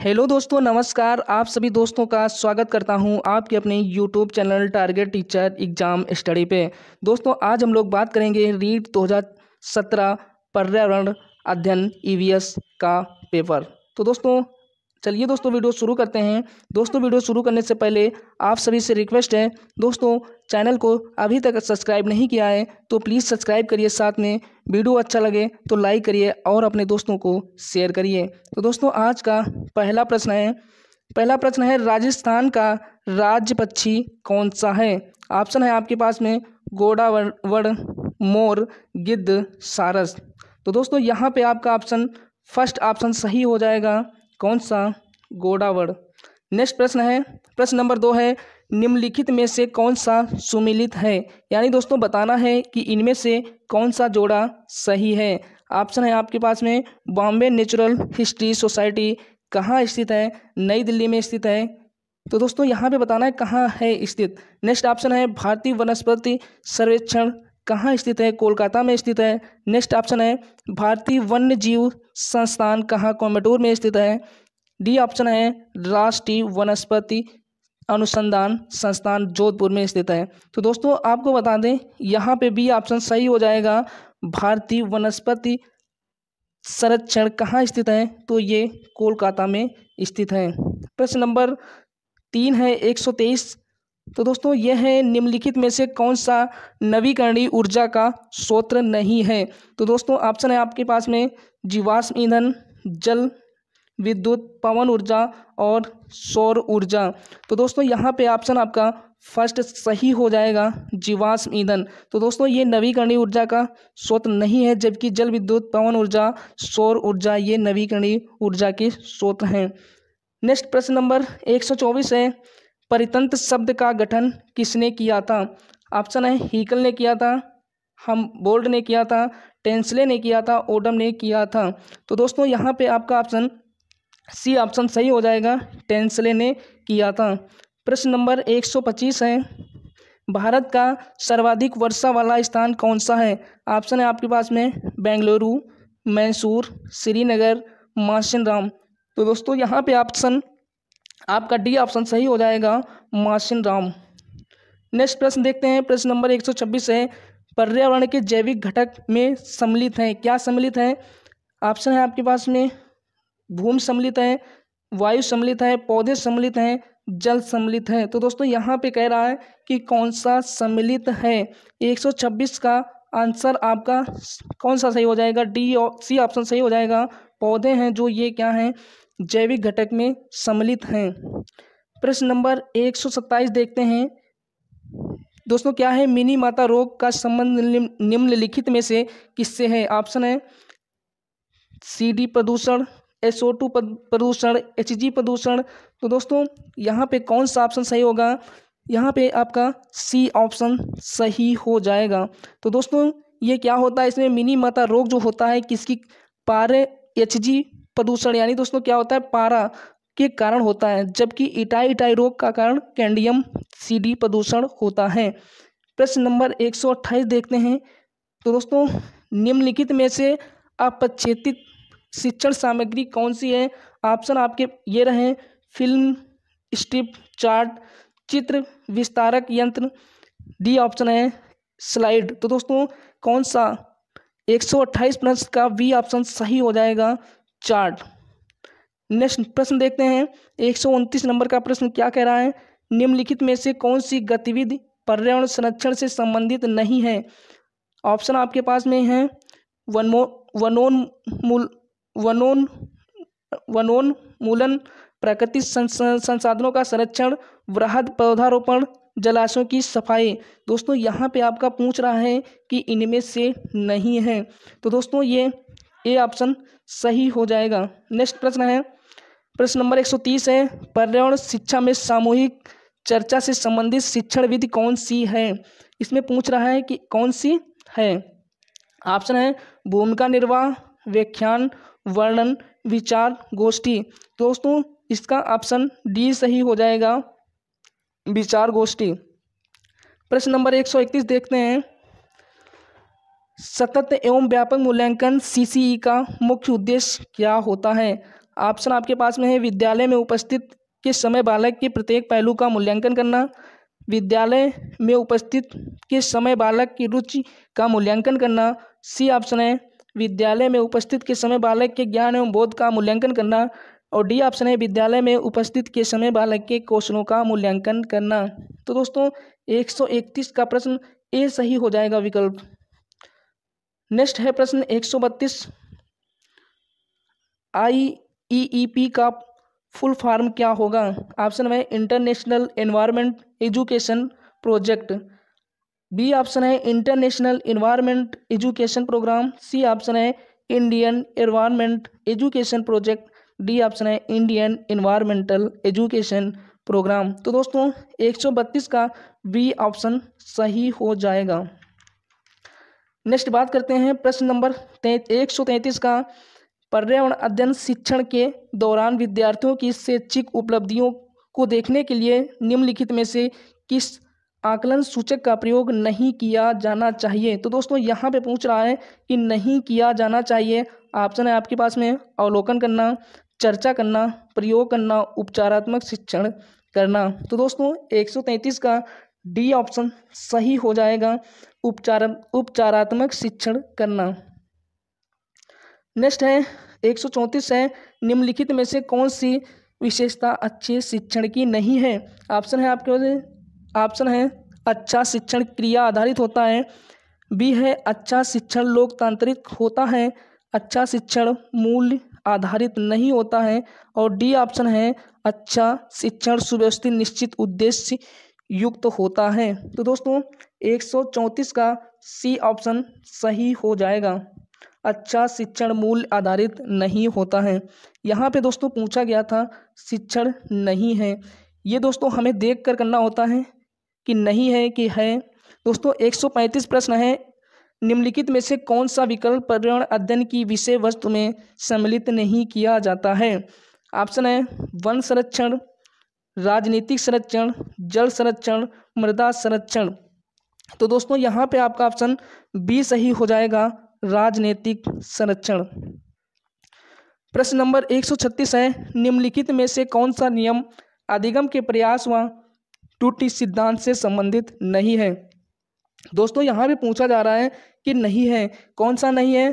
hello दोस्तों नमस्कार आप सभी दोस्तों का स्वागत करता हूं आपके अपने YouTube channel Target Teacher Exam Study पे दोस्तों आज हम लोग बात करेंगे रीट 2017 पर्यावरण अध्ययन ईवीएस e का पेपर तो दोस्तों चलिए दोस्तों वीडियो शुरू करते हैं दोस्तों वीडियो शुरू करने से पहले आप सभी से रिक्वेस्ट है दोस्तों चैनल को अभी तक सब्सक्राइब नहीं किया है तो प्लीज़ सब्सक्राइब करिए साथ में वीडियो अच्छा लगे तो लाइक करिए और अपने दोस्तों को शेयर करिए तो दोस्तों आज का पहला प्रश्न है पहला प्रश्न है राजस्थान का राज्य पक्षी कौन सा है ऑप्शन है आपके पास में गोडावड़ मोर गिद्ध सारस तो दोस्तों यहाँ पे आपका ऑप्शन फर्स्ट ऑप्शन सही हो जाएगा कौन सा गोडावड़ नेक्स्ट प्रश्न है प्रश्न नंबर दो है निम्नलिखित में से कौन सा सुमिलित है यानी दोस्तों बताना है कि इनमें से कौन सा जोड़ा सही है ऑप्शन है आपके पास में बॉम्बे नेचुरल हिस्ट्री सोसाइटी कहाँ स्थित है नई दिल्ली में स्थित है तो दोस्तों यहाँ पे बताना है कहाँ है स्थित नेक्स्ट ऑप्शन है भारतीय वनस्पति सर्वेक्षण कहाँ स्थित है कोलकाता में स्थित है नेक्स्ट ऑप्शन है भारतीय वन्य जीव संस्थान कहाँ कोमेटोर में स्थित है डी ऑप्शन है राष्ट्रीय वनस्पति अनुसंधान संस्थान जोधपुर में स्थित है तो दोस्तों आपको बता दें यहाँ पे बी ऑप्शन सही हो जाएगा भारतीय वनस्पति संरक्षण कहाँ स्थित है तो ये कोलकाता में स्थित है प्रश्न नंबर तीन है एक सौ तेईस तो दोस्तों यह है निम्नलिखित में से कौन सा नवीकरणीय ऊर्जा का स्रोत नहीं है तो दोस्तों ऑप्शन है आपके पास में जीवाश्म ईंधन जल विद्युत पवन ऊर्जा और सौर ऊर्जा तो दोस्तों यहाँ पे ऑप्शन आपका फर्स्ट सही हो जाएगा जीवाश्म ईंधन तो दोस्तों ये नवीकरणीय ऊर्जा का स्रोत नहीं है जबकि जल विद्युत पवन ऊर्जा सौर ऊर्जा ये नवीकरणीय ऊर्जा के स्रोत हैं नेक्स्ट प्रश्न नंबर चौबीस है परितंत्र शब्द का गठन किसने किया था ऑप्शन है हीकल ने किया था हम बोल्ड ने किया था टेंसले ने किया था ओडम ने किया था तो दोस्तों यहाँ पे आपका ऑप्शन सी ऑप्शन सही हो जाएगा टेंसले ने किया था प्रश्न नंबर 125 है भारत का सर्वाधिक वर्षा वाला स्थान कौन सा है ऑप्शन है आपके पास में बेंगलुरु मैसूर श्रीनगर मासिन तो दोस्तों यहाँ पे ऑप्शन आपका डी ऑप्शन सही हो जाएगा मासिन राम नेक्स्ट प्रश्न देखते हैं प्रश्न नंबर 126 है पर्यावरण के जैविक घटक में सम्मिलित हैं क्या सम्मिलित हैं ऑप्शन है आपके पास में भूमि सम्मिलित है वायु सम्मिलित है पौधे सम्मिलित हैं जल सम्मिलित है तो दोस्तों यहाँ पे कह रहा है कि कौन सा सम्मिलित है 126 का आंसर आपका कौन सा सही हो जाएगा डी और सी ऑप्शन सही हो जाएगा पौधे हैं जो ये क्या हैं जैविक घटक में सम्मिलित हैं प्रश्न नंबर एक सौ सत्ताईस देखते हैं दोस्तों क्या है मिनी माता रोग का संबंध निम्नलिखित में से किससे है ऑप्शन है सी डी प्रदूषण एस ओ टू प्रदूषण एच जी प्रदूषण तो दोस्तों यहाँ पे कौन सा ऑप्शन सही होगा यहाँ पे आपका सी ऑप्शन सही हो जाएगा तो दोस्तों ये क्या होता है इसमें मिनी माता रोग जो होता है किसकी पारे एच जी प्रदूषण यानी दोस्तों क्या होता है पारा के कारण होता है जबकि इटाई इटाई रोग का कारण कैंडियम सीडी प्रदूषण होता है प्रश्न नंबर एक देखते हैं तो दोस्तों निम्नलिखित में से अपचेतित शिक्षण सामग्री कौन सी है ऑप्शन आपके ये रहे फिल्म स्ट्रिप चार्ट चित्र विस्तारक यंत्र डी ऑप्शन है स्लाइड तो दोस्तों कौन सा 128 प्रश्न का बी ऑप्शन सही हो जाएगा चार्ट नेक्स्ट प्रश्न देखते हैं एक नंबर का प्रश्न क्या कह रहा है निम्नलिखित में से कौन सी गतिविधि पर्यावरण संरक्षण से संबंधित नहीं है ऑप्शन आपके पास में है वनमो वनोन्मूल वनोन वनोन्मूलन प्रकृति संसाधनों का संरक्षण वृहद पौधारोपण जलाशयों की सफाई दोस्तों यहाँ पे आपका पूछ रहा है कि इनमें से नहीं है तो दोस्तों ये ए ऑप्शन सही हो जाएगा नेक्स्ट प्रश्न है प्रश्न नंबर 130 है पर्यावरण शिक्षा में सामूहिक चर्चा से संबंधित शिक्षण विधि कौन सी है इसमें पूछ रहा है कि कौन सी है ऑप्शन है भूमिका निर्वाह व्याख्यान वर्णन विचार गोष्ठी दोस्तों इसका ऑप्शन डी सही हो जाएगा विचार गोष्ठी प्रश्न नंबर 131 देखते हैं सतत एवं व्यापक मूल्यांकन सीसीई e का मुख्य उद्देश्य क्या होता है ऑप्शन आपके पास में है विद्यालय में उपस्थित के समय बालक के प्रत्येक पहलू का मूल्यांकन करना विद्यालय में उपस्थित के समय बालक की रुचि का मूल्यांकन करना सी ऑप्शन है विद्यालय में उपस्थित के समय बालक के ज्ञान एवं बोध का मूल्यांकन करना और डी ऑप्शन है विद्यालय में उपस्थित के समय बालक के कौशलों का मूल्यांकन करना तो दोस्तों 131 का प्रश्न ए सही हो जाएगा विकल्प नेक्स्ट है प्रश्न एक सौ बत्तीस आई ई ई पी का फुल फॉर्म क्या होगा ऑप्शन है international environment education project B option है international environment education programme C option है Indian environment education project D option है इंडियन एनवायरमेंटल एजुकेशन प्रोग्राम तो दोस्तों 132 का बी ऑप्शन सही हो जाएगा नेक्स्ट बात करते हैं प्रश्न नंबर एक सौ तैंतीस का पर्यावरण अध्ययन शिक्षण के दौरान विद्यार्थियों की शैक्षिक उपलब्धियों को देखने के लिए निम्नलिखित में से किस आकलन सूचक का प्रयोग नहीं किया जाना चाहिए तो दोस्तों यहाँ पे पूछ रहा है कि नहीं किया जाना चाहिए ऑप्शन है आपके पास में अवलोकन करना चर्चा करना प्रयोग करना उपचारात्मक शिक्षण करना तो दोस्तों 133 का डी ऑप्शन सही हो जाएगा उपचार उपचारात्मक शिक्षण करना नेक्स्ट है एक सौ चौंतीस है निम्नलिखित में से कौन सी विशेषता अच्छे शिक्षण की नहीं है ऑप्शन है आपके पास ऑप्शन है अच्छा शिक्षण क्रिया आधारित होता है बी है अच्छा शिक्षण लोकतांत्रिक होता है अच्छा शिक्षण मूल्य आधारित नहीं होता है और डी ऑप्शन है अच्छा शिक्षण सुव्यवस्थित निश्चित उद्देश्य युक्त तो होता है तो दोस्तों 134 का सी ऑप्शन सही हो जाएगा अच्छा शिक्षण मूल आधारित नहीं होता है यहाँ पे दोस्तों पूछा गया था शिक्षण नहीं है ये दोस्तों हमें देख कर करना होता है कि नहीं है कि है दोस्तों 135 प्रश्न है निम्नलिखित में से कौन सा विकल्प पर्यावरण अध्ययन की विषय वस्तु में सम्मिलित नहीं किया जाता है ऑप्शन है वन संरक्षण राजनीतिक संरक्षण जल संरक्षण मृदा संरक्षण तो दोस्तों यहाँ पे आपका ऑप्शन बी सही हो जाएगा राजनीतिक संरक्षण प्रश्न नंबर 136 है निम्नलिखित में से कौन सा नियम अधिगम के प्रयास व टूटी सिद्धांत से संबंधित नहीं है दोस्तों यहाँ भी पूछा जा रहा है कि नहीं है कौन सा नहीं है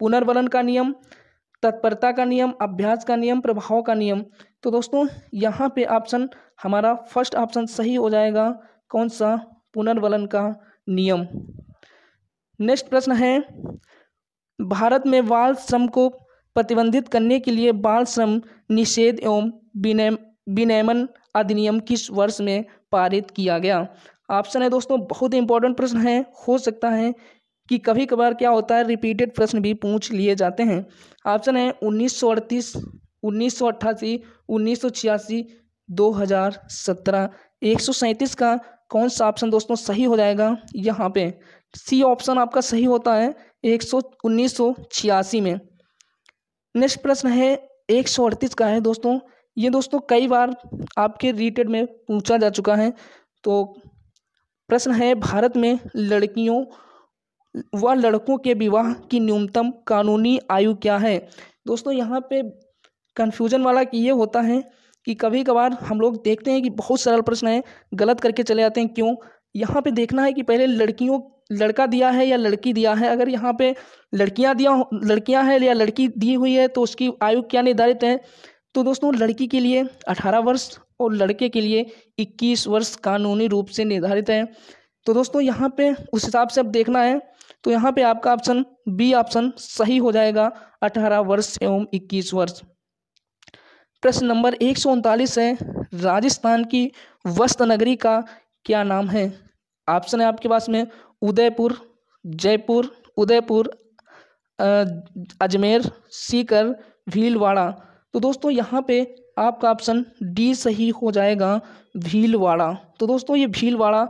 पुनर्वलन का नियम तत्परता का नियम अभ्यास का नियम प्रभाव का नियम तो दोस्तों यहाँ पे ऑप्शन हमारा फर्स्ट ऑप्शन सही हो जाएगा कौन सा पुनर्वलन का नियम नेक्स्ट प्रश्न है भारत में बाल श्रम को प्रतिबंधित करने के लिए बाल श्रम निषेध एवं विनियमन अधिनियम किस वर्ष में पारित किया गया ऑप्शन है दोस्तों बहुत इंपॉर्टेंट प्रश्न है हो सकता है कि कभी कभार क्या होता है रिपीटेड प्रश्न भी पूछ लिए जाते हैं ऑप्शन है उन्नीस सौ अड़तीस उन्नीस सौ अट्ठासी उन्नीस सौ छियासी दो हज़ार सत्रह एक सौ सैंतीस का कौन सा ऑप्शन दोस्तों सही हो जाएगा यहाँ पे सी ऑप्शन आपका सही होता है एक सौ उन्नीस सौ छियासी में नेक्स्ट प्रश्न है एक सौ अड़तीस का है दोस्तों ये दोस्तों कई बार आपके रिलेटेड में पूछा जा चुका है तो प्रश्न है भारत में लड़कियों व लड़कों के विवाह की न्यूनतम कानूनी आयु क्या है दोस्तों यहाँ पे कन्फ्यूजन वाला कि ये होता है कि कभी कभार हम लोग देखते हैं कि बहुत सरल प्रश्न है गलत करके चले जाते हैं क्यों यहाँ पे देखना है कि पहले लड़कियों लड़का दिया है या लड़की दिया है अगर यहाँ पे लड़कियाँ दिया लड़कियाँ हैं या लड़की दी हुई है तो उसकी आयु क्या निर्धारित है तो दोस्तों लड़की के लिए अठारह वर्ष और लड़के के लिए इक्कीस वर्ष कानूनी रूप से निर्धारित है तो दोस्तों यहाँ पे उस हिसाब से अब देखना है तो यहाँ पे आपका ऑप्शन बी ऑप्शन सही हो जाएगा अठारह वर्ष एवं इक्कीस वर्ष प्रश्न नंबर एक सौ उनतालीस है राजस्थान की वस्त नगरी का क्या नाम है ऑप्शन है आपके पास में उदयपुर जयपुर उदयपुर अजमेर सीकर भीलवाड़ा तो दोस्तों यहाँ पे आपका ऑप्शन डी सही हो जाएगा भीलवाड़ा तो दोस्तों ये भीलवाड़ा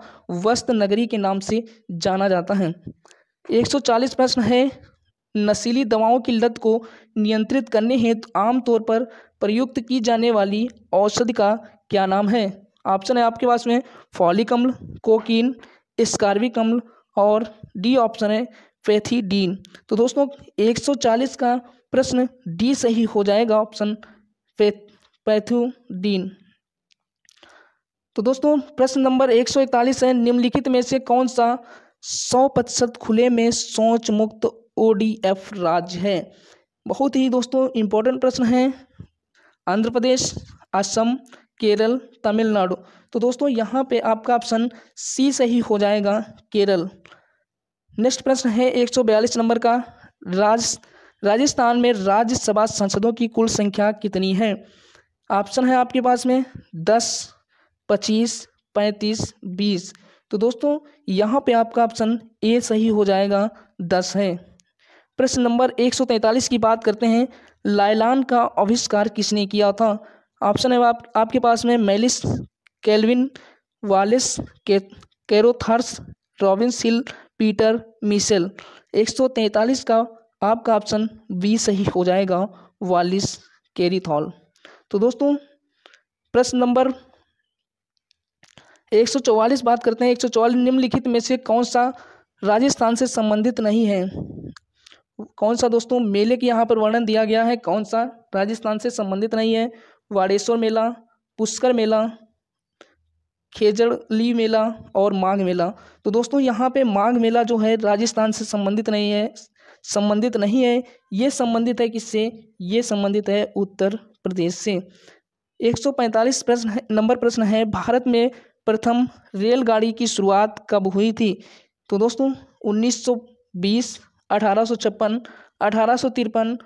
वस्त नगरी के नाम से जाना जाता है 140 प्रश्न है नशीली दवाओं की लत को नियंत्रित करने हेतु तो आमतौर पर प्रयुक्त की जाने वाली औषधि का क्या नाम है ऑप्शन है आपके पास में फॉलिक अम्ल कोकीन स्कार्विक अम्ल और डी ऑप्शन है फेथीडीन तो दोस्तों 140 का प्रश्न डी सही हो जाएगा ऑप्शन पैथुडीन तो दोस्तों प्रश्न नंबर 141 है निम्नलिखित में से कौन सा सौ प्रतिशत खुले में सोच मुक्त ओडीएफ राज्य है बहुत ही दोस्तों इम्पोर्टेंट प्रश्न है आंध्र प्रदेश असम केरल तमिलनाडु तो दोस्तों यहाँ पे आपका ऑप्शन सी सही हो जाएगा केरल नेक्स्ट प्रश्न है बयालीस नंबर का राज राजस्थान में राज्यसभा सांसदों की कुल संख्या कितनी है ऑप्शन है आपके पास में दस पच्चीस पैंतीस बीस तो दोस्तों यहाँ पे आपका ऑप्शन ए सही हो जाएगा दस है प्रश्न नंबर तैंतालीस की बात करते हैं लाइलान का आविष्कार किसने किया था ऑप्शन है आप आपके पास में मेलिस कैलविन वालिस के Carothers Peter Hill Peter Mitchell 143 का आपका ऑप्शन बी सही हो जाएगा वालिस कैरीथॉल तो दोस्तों प्रश्न नंबर 144 बात करते हैं 144 निम्नलिखित में से कौन सा राजस्थान से संबंधित नहीं है कौन सा दोस्तों मेले के यहाँ पर वर्णन दिया गया है कौन सा राजस्थान से संबंधित नहीं है वाड़ेश्वर मेला पुष्कर मेला खेजड़ली मेला और माघ मेला तो दोस्तों यहाँ पे माघ मेला जो है राजस्थान से संबंधित नहीं है संबंधित नहीं है ये संबंधित है किससे ये संबंधित है उत्तर प्रदेश से 145 प्रश्न नंबर प्रश्न है भारत में प्रथम रेलगाड़ी की शुरुआत कब हुई थी तो दोस्तों 1920, अठारह सौ छप्पन अठारह सौ तिरपन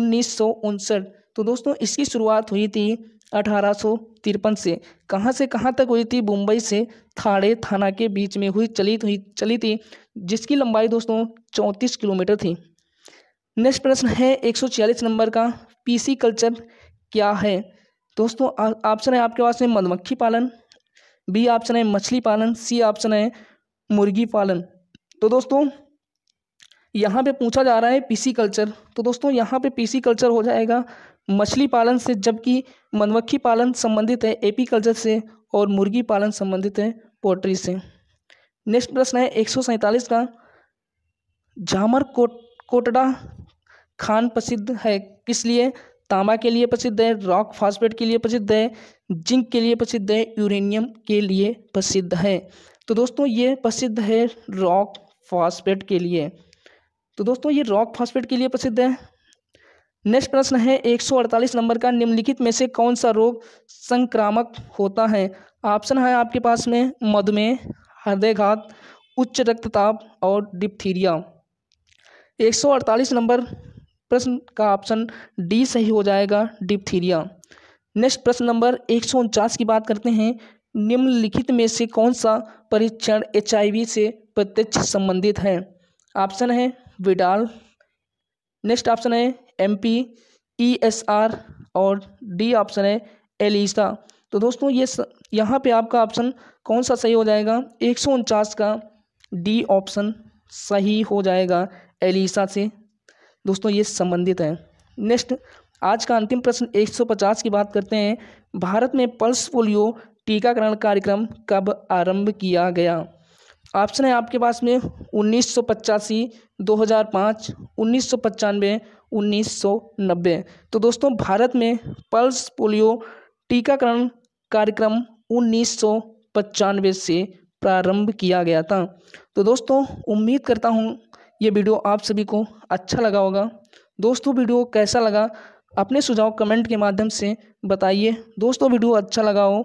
उन्नीस सौ उनसठ तो दोस्तों इसकी शुरुआत हुई थी अठारह सौ तिरपन से कहाँ से कहाँ तक हुई थी मुंबई से थाड़े थाना के बीच में हुई चली हुई चली थी जिसकी लंबाई दोस्तों चौंतीस किलोमीटर थी नेक्स्ट प्रश्न है एक सौ छियालीस नंबर का पीसी कल्चर क्या है दोस्तों ऑप्शन है आपके पास में मधुमक्खी पालन बी ऑप्शन है मछली पालन सी ऑप्शन है मुर्गी पालन तो दोस्तों यहाँ पे पूछा जा रहा है पीसी कल्चर तो दोस्तों यहाँ पे पीसी कल्चर हो जाएगा मछली पालन से जबकि मधुमक्खी पालन संबंधित है एपी कल्चर से और मुर्गी पालन संबंधित है पोल्ट्री से नेक्स्ट प्रश्न है एक का झामर कोट कोटड़ा खान प्रसिद्ध है किस लिए तांबा के लिए प्रसिद्ध है रॉक फास्फेट के लिए प्रसिद्ध है जिंक के लिए प्रसिद्ध है यूरेनियम के लिए प्रसिद्ध है तो दोस्तों ये प्रसिद्ध है रॉक फास्फेट के लिए तो दोस्तों ये रॉक फास्फेट के लिए प्रसिद्ध है नेक्स्ट प्रश्न है 148 नंबर का निम्नलिखित में से कौन सा रोग संक्रामक होता है ऑप्शन है आपके पास में मधुमेह हृदयघात उच्च रक्तताप और डिप्थीरिया 148 नंबर प्रश्न का ऑप्शन डी सही हो जाएगा डिप्थीरिया नेक्स्ट प्रश्न नंबर एक की बात करते हैं निम्नलिखित में से कौन सा परीक्षण वी से प्रत्यक्ष संबंधित है ऑप्शन है विडाल नेक्स्ट ऑप्शन है एमपी ईएसआर e और डी ऑप्शन है एलिसा तो दोस्तों ये स, यहाँ पे आपका ऑप्शन कौन सा सही हो जाएगा एक का डी ऑप्शन सही हो जाएगा एलिसा से दोस्तों ये संबंधित है नेक्स्ट आज का अंतिम प्रश्न 150 की बात करते हैं भारत में पल्स पोलियो टीकाकरण कार्यक्रम कब आरंभ किया गया ऑप्शन है आपके पास में उन्नीस सौ पचासी दो हज़ार पाँच उन्नीस सौ पचानवे उन्नीस सौ नब्बे तो दोस्तों भारत में पल्स पोलियो टीकाकरण कार्यक्रम उन्नीस सौ पचानवे से प्रारंभ किया गया था तो दोस्तों उम्मीद करता हूँ ये वीडियो आप सभी को अच्छा लगा होगा दोस्तों वीडियो कैसा लगा अपने सुझाव कमेंट के माध्यम से बताइए दोस्तों वीडियो अच्छा लगा हो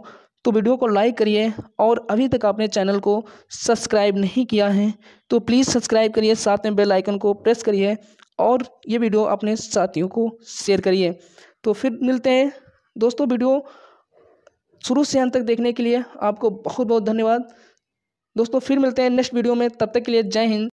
तो वीडियो को लाइक करिए और अभी तक आपने चैनल को सब्सक्राइब नहीं किया है तो प्लीज़ सब्सक्राइब करिए साथ में बेल आइकन को प्रेस करिए और ये वीडियो अपने साथियों को शेयर करिए तो फिर मिलते हैं दोस्तों वीडियो शुरू से अंत तक देखने के लिए आपको बहुत बहुत धन्यवाद दोस्तों फिर मिलते हैं नेक्स्ट वीडियो में तब तक के लिए जय हिंद